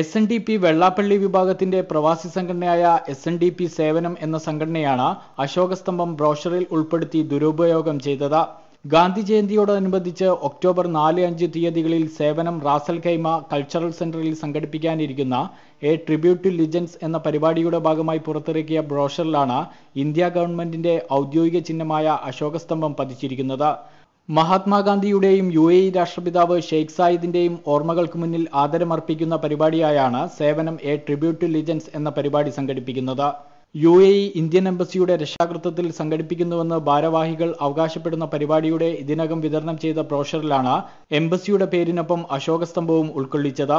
S N D P Vellappally വിഭാഗത്തിന്റെ പ്രവാസി സംഘടനയായ എസ് എൻ ഡി പി സേവനം എന്ന സംഘടനയാണ് അശോകസ്തംഭം ബ്രോഷറിൽ ഉൾപ്പെടുത്തി ദുരുപയോഗം ചെയ്തത് ഗാന്ധി ജയന്തിയോടനുബന്ധിച്ച് ഒക്ടോബർ നാല് അഞ്ച് തീയതികളിൽ സേവനം റാസൽ കൈമ കൾച്ചറൽ സെന്ററിൽ സംഘടിപ്പിക്കാനിരിക്കുന്ന എ ട്രിബ്യൂട്ട് ടു ലിജൻസ് എന്ന പരിപാടിയുടെ ഭാഗമായി പുറത്തിറക്കിയ ബ്രോഷറിലാണ് ഇന്ത്യ ഗവൺമെന്റിന്റെ ഔദ്യോഗിക ചിഹ്നമായ അശോകസ്തംഭം പതിച്ചിരിക്കുന്നത് മഹാത്മാഗാന്ധിയുടെയും യു എ ഇ രാഷ്ട്രപിതാവ് ഷെയ്ഖ് സായിദിന്റെയും ഓർമ്മകൾക്ക് മുന്നിൽ ആദരമർപ്പിക്കുന്ന പരിപാടിയായാണ് സേവനം എ ട്രിബ്യൂട്ട് ടു ലിജൻസ് എന്ന പരിപാടി സംഘടിപ്പിക്കുന്നത് യു എ ഇ ഇന്ത്യൻ എംബസിയുടെ രക്ഷാകൃത്വത്തിൽ സംഘടിപ്പിക്കുന്നുവെന്ന് ഭാരവാഹികൾ അവകാശപ്പെടുന്ന പരിപാടിയുടെ ഇതിനകം വിതരണം ചെയ്ത ബ്രോഷറിലാണ് എംബസിയുടെ പേരിനൊപ്പം അശോകസ്തംഭവും ഉൾക്കൊള്ളിച്ചത്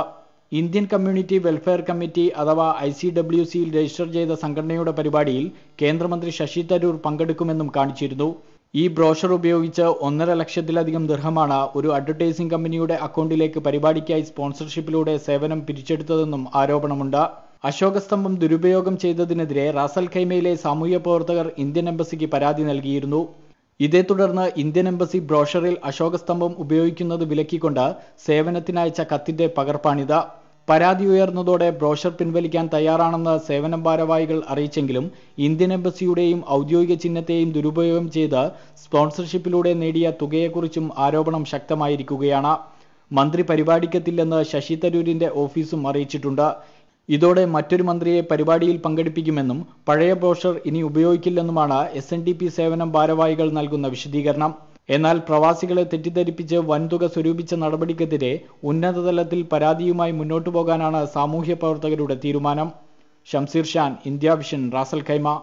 ഇന്ത്യൻ കമ്മ്യൂണിറ്റി വെൽഫെയർ കമ്മിറ്റി അഥവാ ഐ സി ഡബ്ല്യു സിയിൽ രജിസ്റ്റർ ചെയ്ത സംഘടനയുടെ പരിപാടിയിൽ കേന്ദ്രമന്ത്രി ശശി തരൂർ പങ്കെടുക്കുമെന്നും കാണിച്ചിരുന്നു ഈ ബ്രോഷർ ഉപയോഗിച്ച് ഒന്നര ലക്ഷത്തിലധികം ദൃഹമാണ് ഒരു അഡ്വർടൈസിംഗ് കമ്പനിയുടെ അക്കൗണ്ടിലേക്ക് പരിപാടിക്കായി സ്പോൺസർഷിപ്പിലൂടെ സേവനം പിരിച്ചെടുത്തതെന്നും ആരോപണമുണ്ട് അശോക സ്തംഭം ദുരുപയോഗം ചെയ്തതിനെതിരെ റാസൽ ഖൈമയിലെ സാമൂഹ്യ പ്രവർത്തകർ ഇന്ത്യൻ എംബസിക്ക് പരാതി നൽകിയിരുന്നു ഇതേ തുടർന്ന് ഇന്ത്യൻ എംബസി ബ്രോഷറിൽ അശോക സ്തംഭം ഉപയോഗിക്കുന്നത് വിലക്കിക്കൊണ്ട് സേവനത്തിനയച്ച കത്തിന്റെ പകർപ്പാണിത് പരാതി ഉയർന്നതോടെ ബ്രോഷർ പിൻവലിക്കാൻ തയ്യാറാണെന്ന് സേവന ഭാരവാഹികൾ അറിയിച്ചെങ്കിലും ഇന്ത്യൻ എംബസിയുടെയും ഔദ്യോഗിക ചിഹ്നത്തെയും ദുരുപയോഗം ചെയ്ത് സ്പോൺസർഷിപ്പിലൂടെ നേടിയ തുകയെക്കുറിച്ചും ആരോപണം ശക്തമായിരിക്കുകയാണ് മന്ത്രി പരിപാടിക്കെത്തില്ലെന്ന് ശശി തരൂരിന്റെ ഓഫീസും അറിയിച്ചിട്ടുണ്ട് ഇതോടെ മറ്റൊരു മന്ത്രിയെ പരിപാടിയിൽ പങ്കെടുപ്പിക്കുമെന്നും പഴയ ബ്രോഷർ ഇനി ഉപയോഗിക്കില്ലെന്നുമാണ് എസ് സേവനം ഭാരവാഹികൾ നൽകുന്ന വിശദീകരണം എന്നാൽ പ്രവാസികളെ തെറ്റിദ്ധരിപ്പിച്ച് വൻതുക സ്വരൂപിച്ച നടപടിക്കെതിരെ ഉന്നതതലത്തിൽ പരാതിയുമായി മുന്നോട്ടു പോകാനാണ് സാമൂഹ്യ പ്രവർത്തകരുടെ തീരുമാനം Shamseer Shan India Vision Ras al Khaimah